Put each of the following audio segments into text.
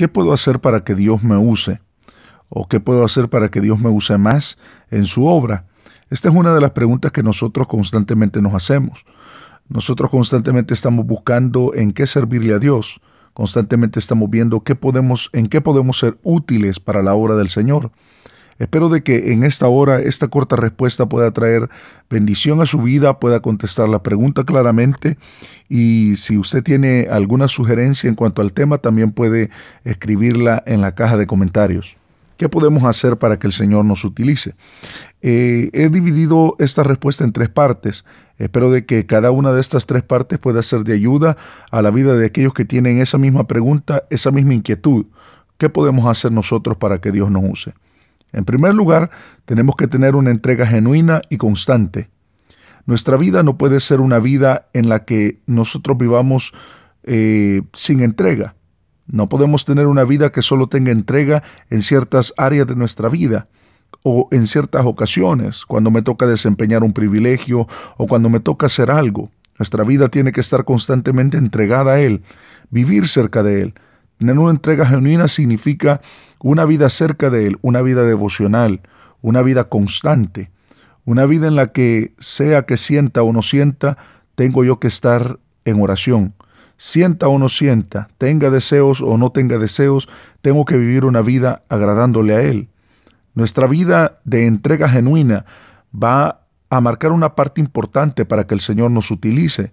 ¿Qué puedo hacer para que Dios me use? ¿O qué puedo hacer para que Dios me use más en su obra? Esta es una de las preguntas que nosotros constantemente nos hacemos. Nosotros constantemente estamos buscando en qué servirle a Dios. Constantemente estamos viendo qué podemos, en qué podemos ser útiles para la obra del Señor. Espero de que en esta hora esta corta respuesta pueda traer bendición a su vida, pueda contestar la pregunta claramente y si usted tiene alguna sugerencia en cuanto al tema también puede escribirla en la caja de comentarios. ¿Qué podemos hacer para que el Señor nos utilice? Eh, he dividido esta respuesta en tres partes. Espero de que cada una de estas tres partes pueda ser de ayuda a la vida de aquellos que tienen esa misma pregunta, esa misma inquietud. ¿Qué podemos hacer nosotros para que Dios nos use? En primer lugar, tenemos que tener una entrega genuina y constante. Nuestra vida no puede ser una vida en la que nosotros vivamos eh, sin entrega. No podemos tener una vida que solo tenga entrega en ciertas áreas de nuestra vida o en ciertas ocasiones, cuando me toca desempeñar un privilegio o cuando me toca hacer algo. Nuestra vida tiene que estar constantemente entregada a Él, vivir cerca de Él, Tener una entrega genuina significa una vida cerca de Él, una vida devocional, una vida constante, una vida en la que sea que sienta o no sienta, tengo yo que estar en oración. Sienta o no sienta, tenga deseos o no tenga deseos, tengo que vivir una vida agradándole a Él. Nuestra vida de entrega genuina va a marcar una parte importante para que el Señor nos utilice.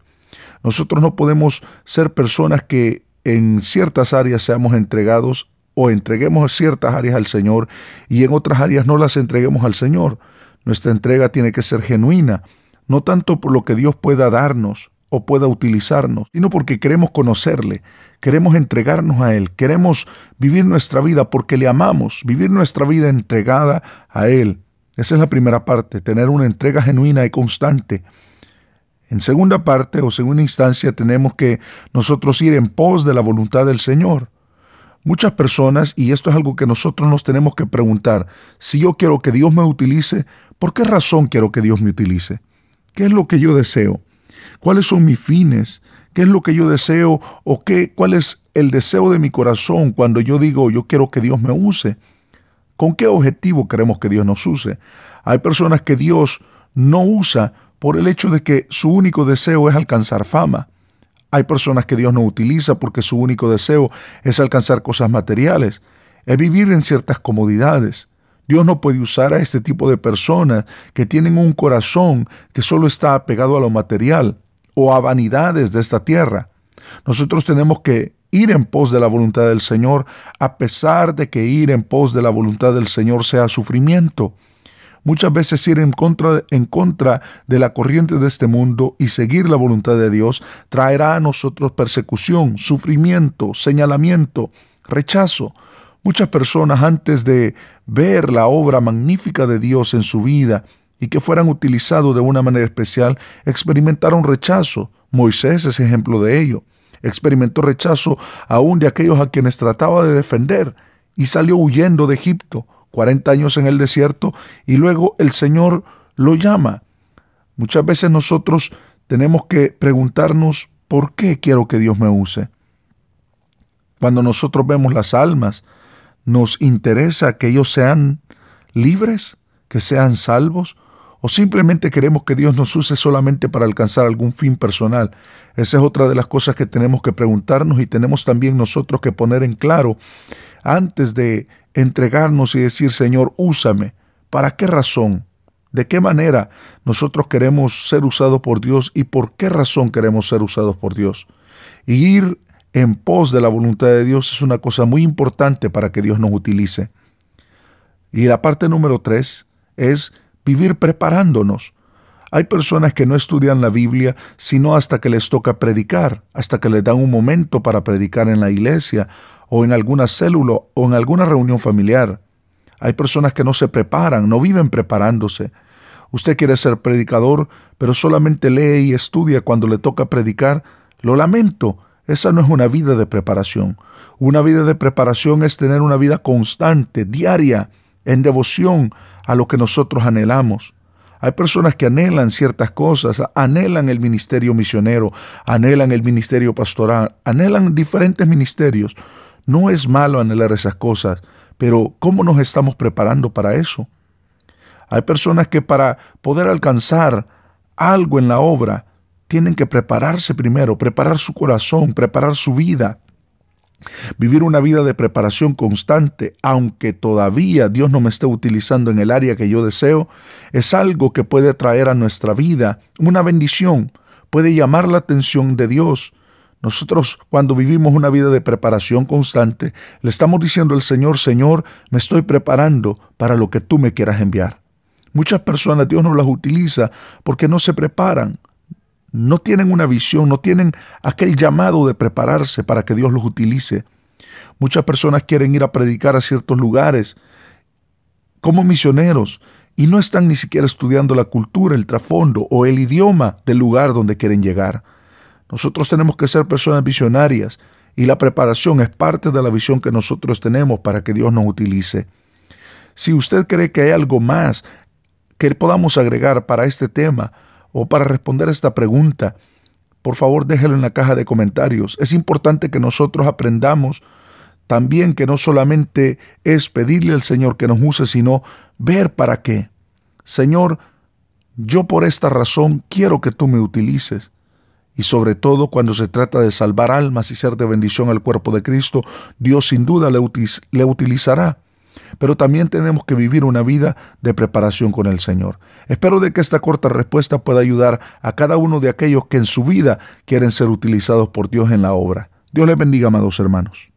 Nosotros no podemos ser personas que en ciertas áreas seamos entregados o entreguemos ciertas áreas al Señor y en otras áreas no las entreguemos al Señor. Nuestra entrega tiene que ser genuina, no tanto por lo que Dios pueda darnos o pueda utilizarnos, sino porque queremos conocerle, queremos entregarnos a Él, queremos vivir nuestra vida porque le amamos, vivir nuestra vida entregada a Él. Esa es la primera parte, tener una entrega genuina y constante. En segunda parte o segunda instancia tenemos que nosotros ir en pos de la voluntad del Señor. Muchas personas, y esto es algo que nosotros nos tenemos que preguntar, si yo quiero que Dios me utilice, ¿por qué razón quiero que Dios me utilice? ¿Qué es lo que yo deseo? ¿Cuáles son mis fines? ¿Qué es lo que yo deseo o qué, cuál es el deseo de mi corazón cuando yo digo yo quiero que Dios me use? ¿Con qué objetivo queremos que Dios nos use? Hay personas que Dios no usa por el hecho de que su único deseo es alcanzar fama. Hay personas que Dios no utiliza porque su único deseo es alcanzar cosas materiales, es vivir en ciertas comodidades. Dios no puede usar a este tipo de personas que tienen un corazón que solo está apegado a lo material o a vanidades de esta tierra. Nosotros tenemos que ir en pos de la voluntad del Señor, a pesar de que ir en pos de la voluntad del Señor sea sufrimiento muchas veces ir en contra, en contra de la corriente de este mundo y seguir la voluntad de Dios traerá a nosotros persecución, sufrimiento, señalamiento, rechazo. Muchas personas antes de ver la obra magnífica de Dios en su vida y que fueran utilizados de una manera especial, experimentaron rechazo. Moisés es ejemplo de ello. Experimentó rechazo aún de aquellos a quienes trataba de defender y salió huyendo de Egipto. 40 años en el desierto y luego el Señor lo llama. Muchas veces nosotros tenemos que preguntarnos, ¿por qué quiero que Dios me use? Cuando nosotros vemos las almas, nos interesa que ellos sean libres, que sean salvos, o simplemente queremos que Dios nos use solamente para alcanzar algún fin personal. Esa es otra de las cosas que tenemos que preguntarnos y tenemos también nosotros que poner en claro antes de entregarnos y decir, Señor, úsame. ¿Para qué razón? ¿De qué manera nosotros queremos ser usados por Dios y por qué razón queremos ser usados por Dios? Y ir en pos de la voluntad de Dios es una cosa muy importante para que Dios nos utilice. Y la parte número tres es vivir preparándonos. Hay personas que no estudian la Biblia sino hasta que les toca predicar, hasta que les dan un momento para predicar en la iglesia o en alguna célula o en alguna reunión familiar. Hay personas que no se preparan, no viven preparándose. Usted quiere ser predicador, pero solamente lee y estudia cuando le toca predicar. Lo lamento, esa no es una vida de preparación. Una vida de preparación es tener una vida constante, diaria, en devoción a lo que nosotros anhelamos. Hay personas que anhelan ciertas cosas, anhelan el ministerio misionero, anhelan el ministerio pastoral, anhelan diferentes ministerios. No es malo anhelar esas cosas, pero ¿cómo nos estamos preparando para eso? Hay personas que para poder alcanzar algo en la obra, tienen que prepararse primero, preparar su corazón, preparar su vida. Vivir una vida de preparación constante, aunque todavía Dios no me esté utilizando en el área que yo deseo, es algo que puede traer a nuestra vida una bendición, puede llamar la atención de Dios. Nosotros cuando vivimos una vida de preparación constante, le estamos diciendo al Señor, Señor, me estoy preparando para lo que tú me quieras enviar. Muchas personas Dios no las utiliza porque no se preparan, no tienen una visión, no tienen aquel llamado de prepararse para que Dios los utilice. Muchas personas quieren ir a predicar a ciertos lugares como misioneros y no están ni siquiera estudiando la cultura, el trasfondo o el idioma del lugar donde quieren llegar. Nosotros tenemos que ser personas visionarias y la preparación es parte de la visión que nosotros tenemos para que Dios nos utilice. Si usted cree que hay algo más que podamos agregar para este tema, o para responder a esta pregunta, por favor déjelo en la caja de comentarios. Es importante que nosotros aprendamos también que no solamente es pedirle al Señor que nos use, sino ver para qué. Señor, yo por esta razón quiero que tú me utilices. Y sobre todo cuando se trata de salvar almas y ser de bendición al cuerpo de Cristo, Dios sin duda le, le utilizará pero también tenemos que vivir una vida de preparación con el Señor. Espero de que esta corta respuesta pueda ayudar a cada uno de aquellos que en su vida quieren ser utilizados por Dios en la obra. Dios les bendiga, amados hermanos.